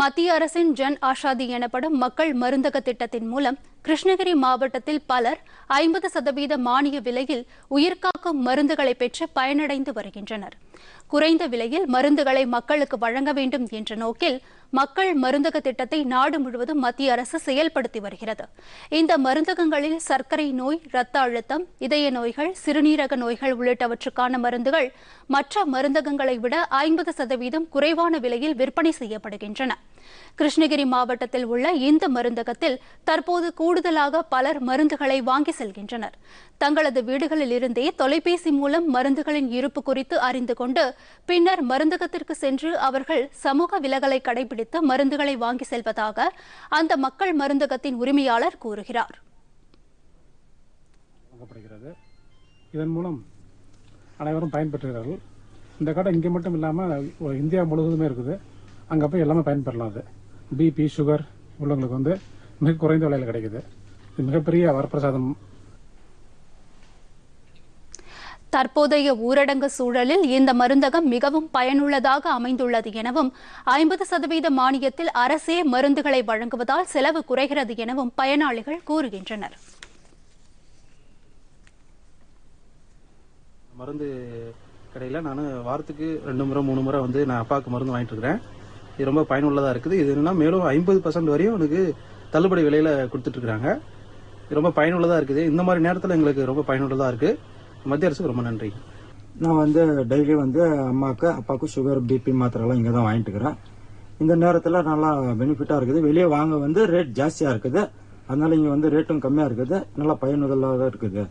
மத்திய அரசின் ஜன் ஆஷாதி எனப்படும் மக்கள் மருந்தக திட்டத்தின் மூலம் கிருஷ்ணகிரி மாவட்டத்தில் பலர் ஐம்பது சதவீத மானிய விலையில் உயிர்காக்கும் மருந்துகளை பெற்று பயனடைந்து வருகின்றனர் குறைந்த விலையில் மருந்துகளை மக்களுக்கு வழங்க வேண்டும் என்ற நோக்கில் மக்கள் மருந்தக திட்டத்தை நாடு முழுவதும் மத்திய அரசு செயல்படுத்தி வருகிறது இந்த மருந்தகங்களில் சர்க்கரை நோய் இரத்த அழுத்தம் இதய நோய்கள் சிறுநீரக நோய்கள் உள்ளிட்டவற்றுக்கான மருந்துகள் மற்ற மருந்தகங்களை விட ஐம்பது சதவீதம் குறைவான விலையில் விற்பனை செய்யப்படுகின்றன கிருஷ்ணகிரி மாவட்டத்தில் உள்ள இந்த மருந்தகத்தில் தற்போது கூடுதலாக பலர் மருந்துகளை வாங்கி செல்கின்றனர் தங்களது வீடுகளில் இருந்தே தொலைபேசி மூலம் மருந்துகளின் இருப்பு குறித்து அறிந்து கொண்டு பின்னர் மருந்தகத்திற்கு சென்று அவர்கள் சமூக விலகலை கடைபிடித்து மருந்துகளை வாங்கி செல்வதாக அந்த மக்கள் மருந்தகத்தின் உரிமையாளர் கூறுகிறார் இதன் மூலம் அனைவரும் பயன்பெற்றுகிறார்கள் இந்த கடை இங்கே மட்டும் இல்லாமல் இந்தியா முழுவதுமே இருக்குது அங்கே போய் எல்லாமே பயன்பெறலாம் அது பிபி சுகர் உள்ளவங்களுக்கு வந்து மிக குறைந்த விலையில் கிடைக்குது இது மிகப்பெரிய வரப்பிரசாதம் தற்போதைய ஊரடங்கு சூழலில் இந்த மருந்தகம் மிகவும் பயனுள்ளதாக அமைந்துள்ளது எனவும் ஐம்பது சதவீத மானியத்தில் அரசே மருந்துகளை வழங்குவதால் செலவு குறைகிறது எனவும் பயனாளிகள் கூறுகின்றனர் மருந்து கடையில் நான் வாரத்துக்கு ரெண்டு முறை மூணு முறை வந்து நான் அப்பாவுக்கு மருந்து வாங்கிட்டு இருக்கிறேன் இது ரொம்ப பயனுள்ளதாக இருக்குது இது என்னன்னா மேலும் ஐம்பது பர்சன்ட் வரையும் உனக்கு தள்ளுபடி விலையில் கொடுத்துட்ருக்குறாங்க இது ரொம்ப பயனுள்ளதாக இருக்குது இந்த மாதிரி நேரத்தில் எங்களுக்கு ரொம்ப பயனுள்ளதாக இருக்குது மத்திய அரசுக்கு ரொம்ப நன்றி நான் வந்து டெய்லி வந்து அம்மாவுக்கு அப்பாவுக்கு சுகர் பிபி மாத்திரைலாம் இங்கே தான் வாங்கிட்டுக்கிறேன் இந்த நேரத்தில் நல்லா பெனிஃபிட்டாக இருக்குது வெளியே வாங்க வந்து ரேட் ஜாஸ்தியாக இருக்குது அதனால் இங்கே வந்து ரேட்டும் கம்மியாக இருக்குது நல்லா பயனுள்ளதாக இருக்குது